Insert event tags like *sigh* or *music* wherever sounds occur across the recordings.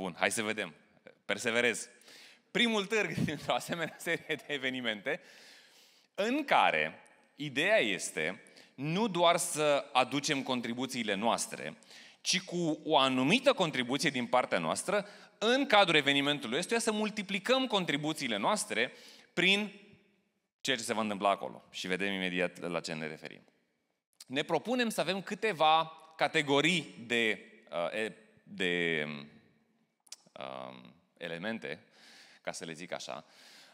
Bun, hai să vedem. Perseverez. Primul târg *laughs* dintr-o asemenea serie de evenimente în care ideea este nu doar să aducem contribuțiile noastre, ci cu o anumită contribuție din partea noastră, în cadrul evenimentului ăstuia să multiplicăm contribuțiile noastre prin ceea ce se va întâmpla acolo. Și vedem imediat la ce ne referim. Ne propunem să avem câteva categorii de, uh, de um, Um, elemente, ca să le zic așa,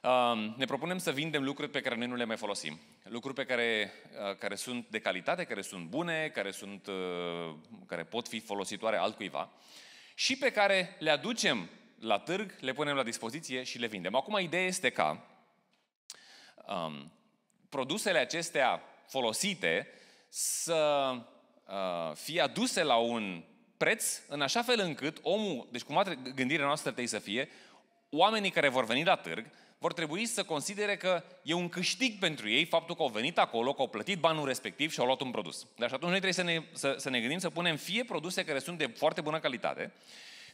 um, ne propunem să vindem lucruri pe care noi nu le mai folosim. Lucruri pe care, uh, care sunt de calitate, care sunt bune, care, sunt, uh, care pot fi folositoare altcuiva și pe care le aducem la târg, le punem la dispoziție și le vindem. Acum, ideea este ca um, produsele acestea folosite să uh, fie aduse la un preț în așa fel încât omul, deci cum gândirea noastră trebuie să fie, oamenii care vor veni la târg vor trebui să considere că e un câștig pentru ei faptul că au venit acolo, că au plătit banul respectiv și au luat un produs. Dar deci atunci noi trebuie să ne, să, să ne gândim să punem fie produse care sunt de foarte bună calitate,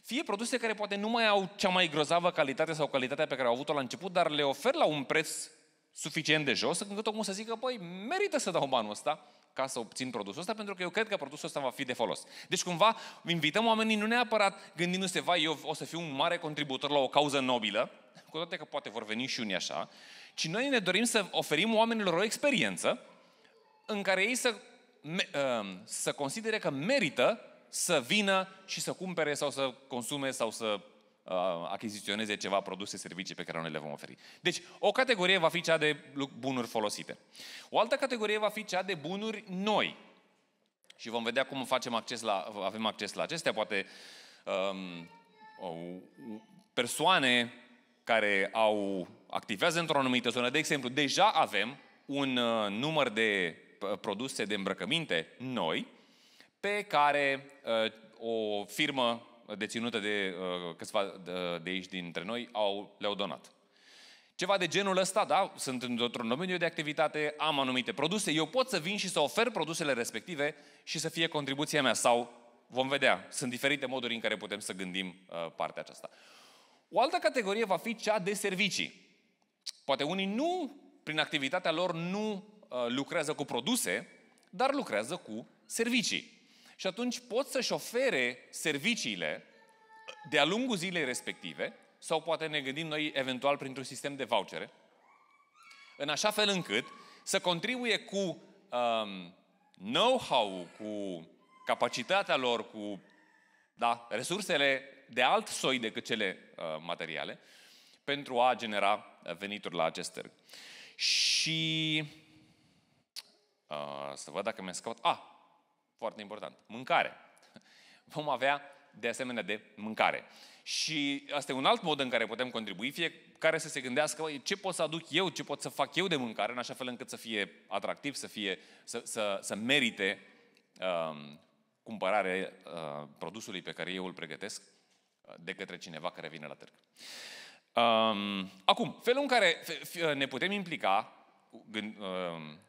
fie produse care poate nu mai au cea mai grozavă calitate sau calitatea pe care au avut-o la început, dar le ofer la un preț suficient de jos, încât omul să zică, păi, merită să dau banul ăsta, ca să obțin produsul ăsta, pentru că eu cred că produsul ăsta va fi de folos. Deci cumva invităm oamenii nu neapărat gândindu-se, vai, eu o să fiu un mare contributor la o cauză nobilă, cu toate că poate vor veni și unii așa, ci noi ne dorim să oferim oamenilor o experiență în care ei să, ă, să considere că merită să vină și să cumpere sau să consume sau să Uh, achiziționeze ceva produse, servicii pe care noi le vom oferi. Deci, o categorie va fi cea de bunuri folosite. O altă categorie va fi cea de bunuri noi. Și vom vedea cum facem acces la, avem acces la acestea. Poate um, o, persoane care au, activează într-o anumită zonă. De exemplu, deja avem un uh, număr de produse de îmbrăcăminte noi pe care uh, o firmă deținută de uh, câțiva uh, de, aici dintre noi, au, le-au donat. Ceva de genul ăsta, da? Sunt într-un domeniu de activitate, am anumite produse, eu pot să vin și să ofer produsele respective și să fie contribuția mea. Sau vom vedea, sunt diferite moduri în care putem să gândim uh, partea aceasta. O altă categorie va fi cea de servicii. Poate unii nu, prin activitatea lor, nu uh, lucrează cu produse, dar lucrează cu servicii. Și atunci pot să-și ofere serviciile de-a lungul zilei respective, sau poate ne gândim noi eventual printr-un sistem de vouchere, în așa fel încât să contribuie cu um, know-how, cu capacitatea lor, cu da, resursele de alt soi decât cele uh, materiale, pentru a genera venituri la acest târg. Și uh, să văd dacă mi-a scăpat. ah, foarte important. Mâncare. *laughs* Vom avea de asemenea de mâncare. Și asta e un alt mod în care putem contribui, fiecare să se gândească ce pot să aduc eu, ce pot să fac eu de mâncare, în așa fel încât să fie atractiv, să, fie, să, să, să merite uh, cumpărare uh, produsului pe care eu îl pregătesc uh, de către cineva care vine la târg. Um, acum, felul în care ne putem implica, gând, um,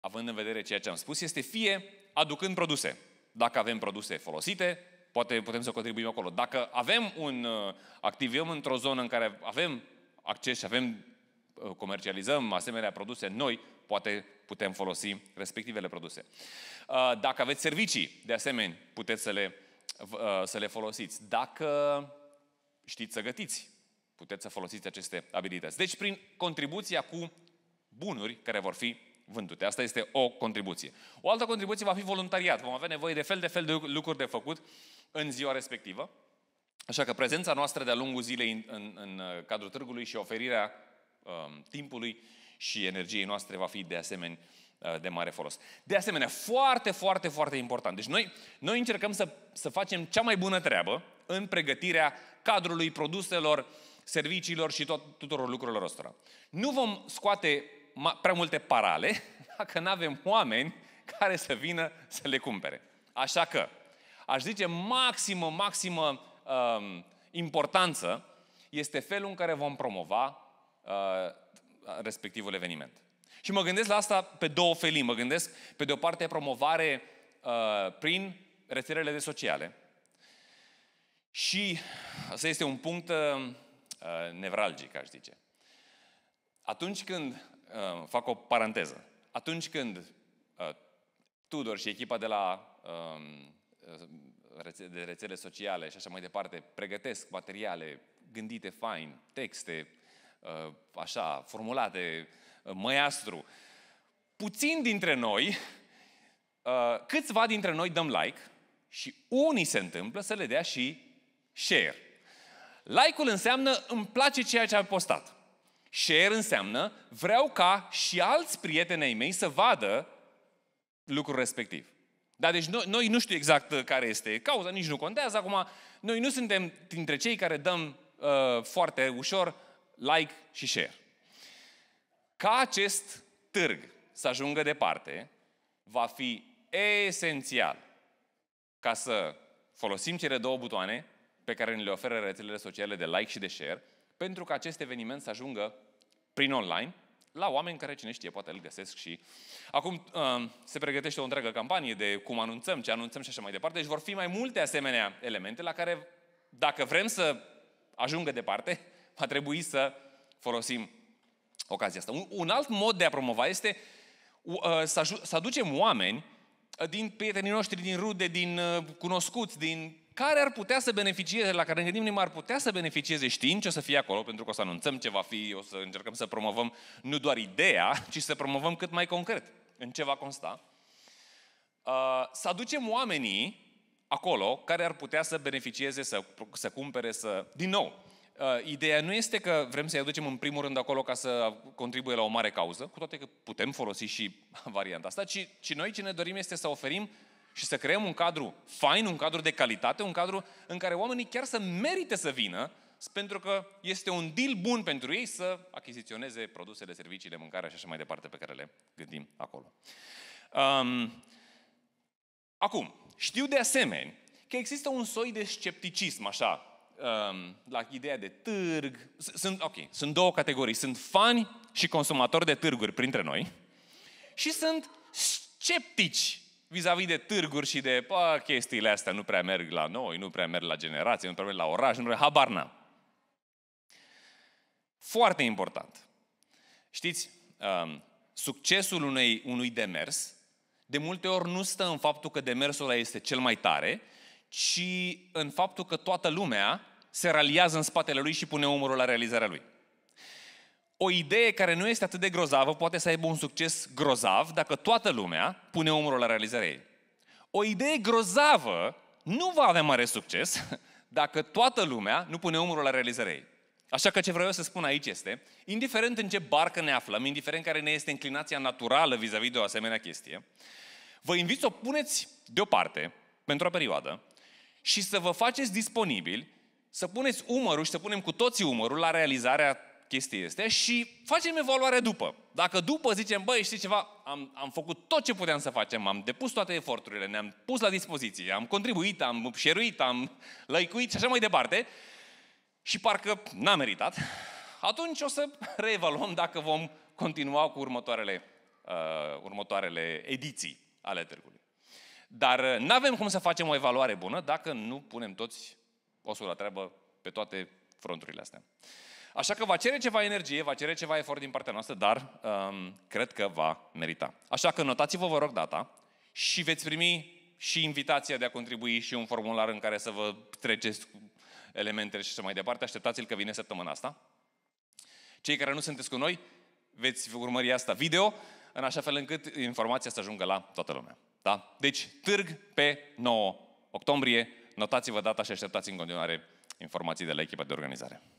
având în vedere ceea ce am spus, este fie aducând produse. Dacă avem produse folosite, poate putem să contribuim acolo. Dacă avem un, uh, activăm într-o zonă în care avem acces și avem, uh, comercializăm asemenea produse noi, poate putem folosi respectivele produse. Uh, dacă aveți servicii, de asemenea, puteți să le, să le folosiți. Dacă știți să gătiți, puteți să folosiți aceste abilități. Deci, prin contribuția cu bunuri care vor fi vândute. Asta este o contribuție. O altă contribuție va fi voluntariat. Vom avea nevoie de fel de fel de lucruri de făcut în ziua respectivă. Așa că prezența noastră de-a lungul zilei în, în, în uh, cadrul târgului și oferirea um, timpului și energiei noastre va fi de asemenea uh, de mare folos. De asemenea, foarte, foarte, foarte important. Deci noi, noi încercăm să, să facem cea mai bună treabă în pregătirea cadrului, produselor, serviciilor și tot, tuturor lucrurilor ăstora. Nu vom scoate prea multe parale *laughs* dacă nu avem oameni care să vină să le cumpere. Așa că aș zice maximă, maximă um, importanță este felul în care vom promova uh, respectivul eveniment. Și mă gândesc la asta pe două felii. Mă gândesc, pe de o parte, promovare uh, prin rețelele de sociale. Și asta este un punct uh, nevralgic, aș zice. Atunci când uh, fac o paranteză. Atunci când uh, Tudor și echipa de la uh, de rețele sociale și așa mai departe pregătesc materiale gândite fain, texte uh, așa, formulate uh, măiastru, puțin dintre noi, uh, câțiva dintre noi dăm like și unii se întâmplă să le dea și share. Like-ul înseamnă îmi place ceea ce am postat. Share înseamnă vreau ca și alți prieteni ai mei să vadă lucrul respectiv. Dar deci noi, noi nu știu exact uh, care este cauza, nici nu contează. Acum, noi nu suntem dintre cei care dăm uh, foarte ușor like și share. Ca acest târg să ajungă departe, va fi esențial ca să folosim cele două butoane pe care ne le oferă rețelele sociale de like și de share, pentru că acest eveniment să ajungă prin online, la oameni care, cine știe, poate îl găsesc și... Acum uh, se pregătește o întreagă campanie de cum anunțăm, ce anunțăm și așa mai departe. Deci vor fi mai multe asemenea elemente la care, dacă vrem să ajungă departe, *laughs* va trebui să folosim ocazia asta. Un alt mod de a promova este uh, să aducem oameni uh, din prietenii noștri, din rude, din cunoscuți, din care ar putea să beneficieze, la care ne gândim, ar putea să beneficieze știind ce o să fie acolo, pentru că o să anunțăm ce va fi, o să încercăm să promovăm nu doar ideea, ci să promovăm cât mai concret în ce va consta. Uh, să aducem oamenii acolo care ar putea să beneficieze, să, să cumpere, să... Din nou, uh, ideea nu este că vrem să-i aducem în primul rând acolo ca să contribuie la o mare cauză, cu toate că putem folosi și *laughs* varianta asta, ci, ci noi ce ne dorim este să oferim și să creăm un cadru fain, un cadru de calitate, un cadru în care oamenii chiar să merite să vină, pentru că este un deal bun pentru ei să achiziționeze produsele, serviciile, mâncarea și așa mai departe pe care le gândim acolo. Um, acum, știu de asemenea că există un soi de scepticism, așa, um, la ideea de târg. Sunt, ok, sunt două categorii. Sunt fani și consumatori de târguri printre noi și sunt sceptici vis-a-vis de târguri și de bă, chestiile astea nu prea merg la noi, nu prea merg la generație, nu prea merg la oraș, nu prea habar n-am. Foarte important. Știți, um, succesul unei, unui demers de multe ori nu stă în faptul că demersul ăla este cel mai tare, ci în faptul că toată lumea se raliază în spatele lui și pune umărul la realizarea lui o idee care nu este atât de grozavă poate să aibă un succes grozav dacă toată lumea pune umărul la realizarea ei. O idee grozavă nu va avea mare succes *laughs* dacă toată lumea nu pune umărul la realizarea ei. Așa că ce vreau eu să spun aici este, indiferent în ce barcă ne aflăm, indiferent care ne este inclinația naturală vis-a-vis de o asemenea chestie, vă invit să o puneți deoparte pentru o perioadă și să vă faceți disponibil să puneți umărul și să punem cu toții umărul la realizarea chestie este și facem evaluare după. Dacă după zicem, băi, știi ceva, am, am făcut tot ce puteam să facem, am depus toate eforturile, ne-am pus la dispoziție, am contribuit, am șeruit, am lăicuit și așa mai departe, și parcă n am meritat, atunci o să *laughs* reevaluăm dacă vom continua cu următoarele, uh, următoarele ediții ale târgului. Dar uh, nu avem cum să facem o evaluare bună dacă nu punem toți osul la treabă pe toate fronturile astea. Așa că va cere ceva energie, va cere ceva efort din partea noastră, dar um, cred că va merita. Așa că notați-vă, vă rog, data și veți primi și invitația de a contribui și un formular în care să vă treceți elementele și așa mai departe. Așteptați-l că vine săptămâna asta. Cei care nu sunteți cu noi, veți urmări asta video, în așa fel încât informația să ajungă la toată lumea. Da? Deci, târg pe 9 octombrie, notați-vă data și așteptați în continuare informații de la echipa de organizare.